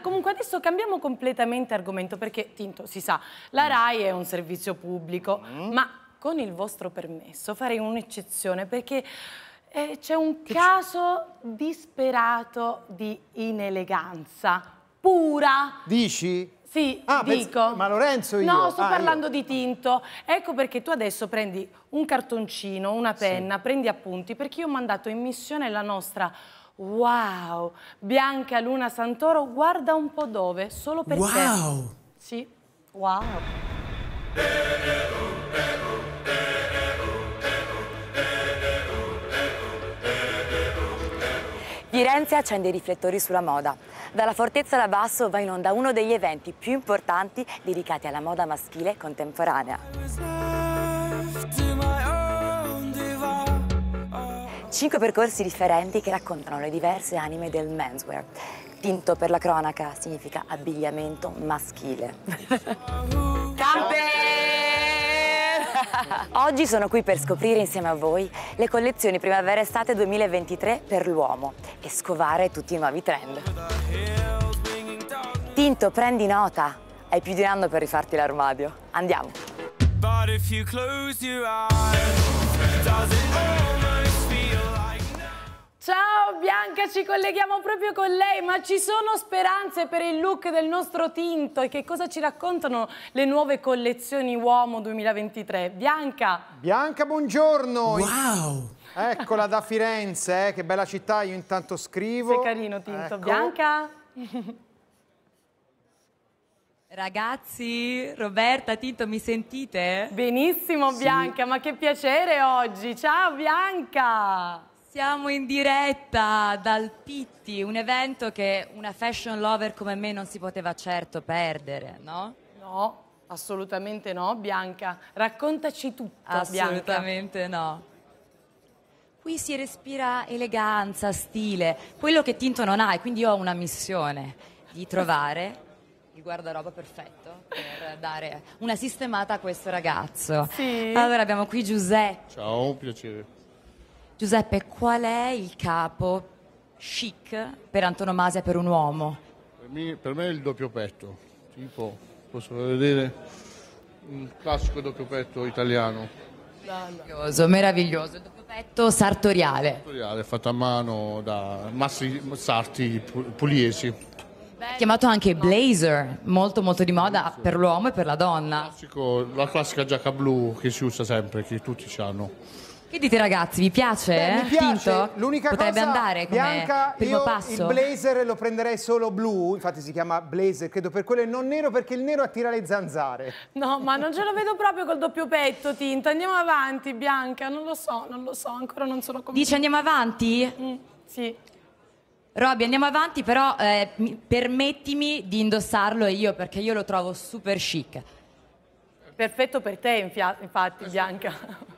Comunque adesso cambiamo completamente argomento perché, Tinto, si sa, la RAI è un servizio pubblico, mm. ma con il vostro permesso farei un'eccezione perché eh, c'è un che caso disperato di ineleganza pura. Dici? Sì, ah, dico. ma Lorenzo io? No, sto ah, parlando io. di Tinto. Ecco perché tu adesso prendi un cartoncino, una penna, sì. prendi appunti, perché io ho mandato in missione la nostra Wow! Bianca Luna Santoro, guarda un po' dove, solo per wow. te. Wow! Sì, wow. Firenze accende i riflettori sulla moda. Dalla Fortezza da Basso va in onda uno degli eventi più importanti dedicati alla moda maschile contemporanea. Cinque percorsi differenti che raccontano le diverse anime del menswear. Tinto per la cronaca significa abbigliamento maschile. Camper! Oggi sono qui per scoprire insieme a voi le collezioni primavera-estate 2023 per l'uomo e scovare tutti i nuovi trend. Tinto, prendi nota! Hai più di un anno per rifarti l'armadio. Andiamo! But if you close your eyes, does it Ciao Bianca, ci colleghiamo proprio con lei, ma ci sono speranze per il look del nostro tinto e che cosa ci raccontano le nuove collezioni Uomo 2023? Bianca! Bianca, buongiorno! Wow! Eccola da Firenze, eh, che bella città, io intanto scrivo. Sei carino tinto. Ecco. Bianca! Ragazzi, Roberta, Tinto, mi sentite? Benissimo Bianca, ma che piacere oggi! Ciao Bianca! Siamo in diretta dal Pitti, un evento che una fashion lover come me non si poteva certo perdere, no? No, assolutamente no, Bianca. Raccontaci tutto, Assolutamente Bianca. no. Qui si respira eleganza, stile, quello che Tinto non ha e quindi ho una missione di trovare il guardaroba perfetto per dare una sistemata a questo ragazzo. Sì. Allora abbiamo qui Giuseppe. Ciao, un piacere. Giuseppe, qual è il capo chic per antonomasia per un uomo? Per me, per me è il doppio petto, tipo, posso vedere, un classico doppio petto italiano. Meraviglioso, meraviglioso. Il doppio petto sartoriale. Sartoriale, fatto a mano da massi, sarti pugliesi. Chiamato anche blazer, molto molto di moda per l'uomo e per la donna. Classico, la classica giacca blu che si usa sempre, che tutti hanno. Che dite ragazzi, vi piace? Beh, mi eh? piace. Tinto? L'unica Potrebbe cosa, andare come Bianca, primo io passo. il blazer lo prenderei solo blu, infatti si chiama blazer, credo per quello e non nero perché il nero attira le zanzare. No, ma non ce lo vedo proprio col doppio petto, Tinto. Andiamo avanti, Bianca, non lo so, non lo so, ancora non sono convinta. Dici andiamo avanti? Mm, sì. Robby, andiamo avanti, però eh, permettimi di indossarlo io perché io lo trovo super chic. Perfetto per te, infatti, Bianca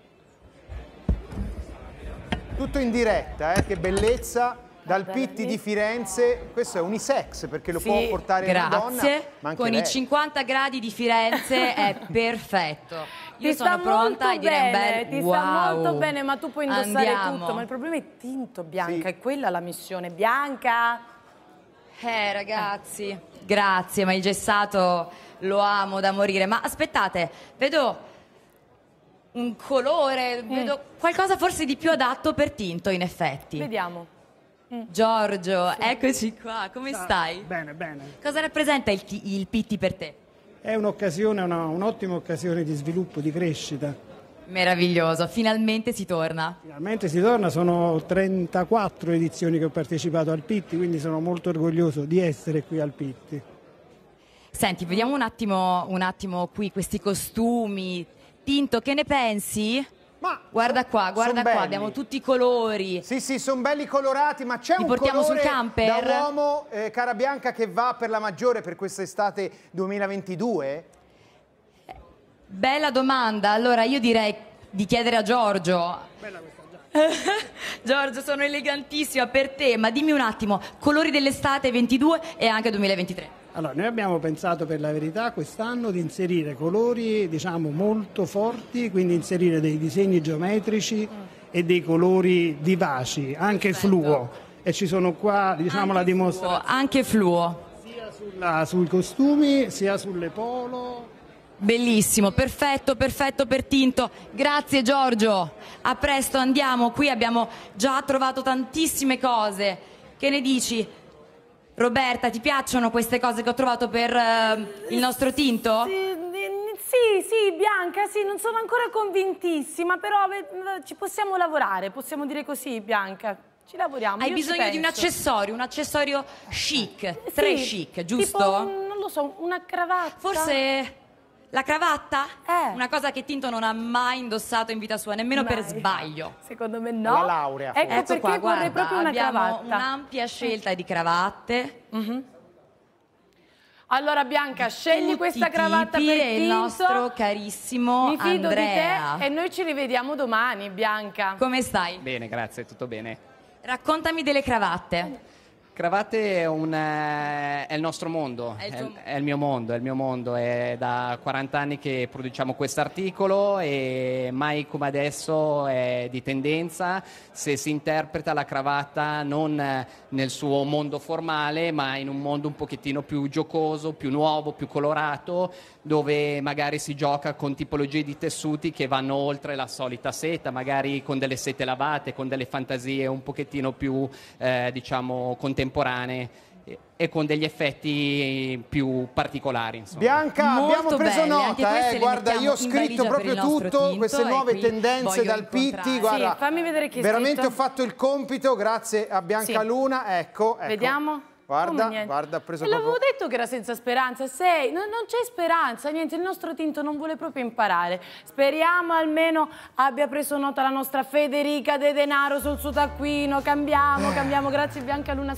tutto in diretta, eh? che bellezza. Dal Pitti di Firenze, questo è unisex perché lo sì, può portare grazie. una donna. Ma Con lei. i 50 gradi di Firenze è perfetto. Io ti sono pronta e direi bene, Ti wow. sta molto bene, ma tu puoi indossare Andiamo. tutto. Ma il problema è tinto, Bianca, sì. è quella la missione. Bianca! Eh, ragazzi, grazie, ma il gessato lo amo da morire. Ma aspettate, vedo un colore, mm. vedo qualcosa forse di più adatto per Tinto in effetti. Vediamo. Mm. Giorgio, sì. eccoci qua, come Ciao. stai? Bene, bene. Cosa rappresenta il, il PT per te? È un'occasione, un'ottima occasione di sviluppo, di crescita. Meraviglioso, finalmente si torna. Finalmente si torna, sono 34 edizioni che ho partecipato al Pitti, quindi sono molto orgoglioso di essere qui al Pitti. Senti, vediamo un attimo, un attimo qui questi costumi, Tinto, che ne pensi? Ma guarda qua, guarda qua, belli. abbiamo tutti i colori. Sì, sì, sono belli colorati, ma c'è un portiamo colore sul camper? da uomo, eh, cara Bianca, che va per la maggiore per quest'estate 2022? Bella domanda, allora io direi di chiedere a Giorgio. Bella questa Giorgio, sono elegantissima per te, ma dimmi un attimo, colori dell'estate 22 e anche 2023. Allora, noi abbiamo pensato per la verità quest'anno di inserire colori diciamo, molto forti, quindi inserire dei disegni geometrici mm. e dei colori vivaci, anche Perfetto. fluo. E ci sono qua diciamo, la dimostrazione. Fluo, anche fluo. Sia sulla, sui costumi, sia sulle polo. Bellissimo, perfetto, perfetto per Tinto. Grazie Giorgio. A presto, andiamo. Qui abbiamo già trovato tantissime cose. Che ne dici? Roberta, ti piacciono queste cose che ho trovato per uh, il nostro tinto? Sì, sì, Bianca, sì, non sono ancora convintissima, però eh, ci possiamo lavorare, possiamo dire così, Bianca. Ci lavoriamo. Hai bisogno di un accessorio, un accessorio chic, eh, sì, tre chic, giusto? Tipo, non lo so, una cravatta. Forse la cravatta? Eh. Una cosa che Tinto non ha mai indossato in vita sua, nemmeno mai. per sbaglio. Secondo me no. La laurea. Ecco, ecco perché qua, vorrei guarda, proprio una cravatta. un'ampia scelta di cravatte. Mm -hmm. Allora Bianca, scegli Tutti questa cravatta per il nostro carissimo Mi fido Andrea. di te e noi ci rivediamo domani, Bianca. Come stai? Bene, grazie, tutto bene. Raccontami delle cravatte. Cravate è, una, eh, è, il nostro mondo, è il, è, il mio mondo, è il mio mondo, è da 40 anni che produciamo questo articolo e mai come adesso è di tendenza se si interpreta la cravatta non eh, nel suo mondo formale ma in un mondo un pochettino più giocoso, più nuovo, più colorato dove magari si gioca con tipologie di tessuti che vanno oltre la solita seta, magari con delle sete lavate, con delle fantasie un pochettino più eh, diciamo contemporanee contemporanee eh, e con degli effetti più particolari. Insomma. Bianca, Molto abbiamo preso belle, nota, eh, guarda, io ho scritto proprio tutto, queste nuove tendenze dal Pitti, guarda, sì, fammi vedere che veramente scritto. ho fatto il compito, grazie a Bianca sì. Luna, ecco, ecco. Vediamo. Guarda, guarda, ha preso e proprio... l'avevo detto che era senza speranza, sei, non, non c'è speranza, niente, il nostro tinto non vuole proprio imparare. Speriamo almeno abbia preso nota la nostra Federica De Denaro sul suo taccuino, cambiamo, cambiamo, grazie Bianca Luna.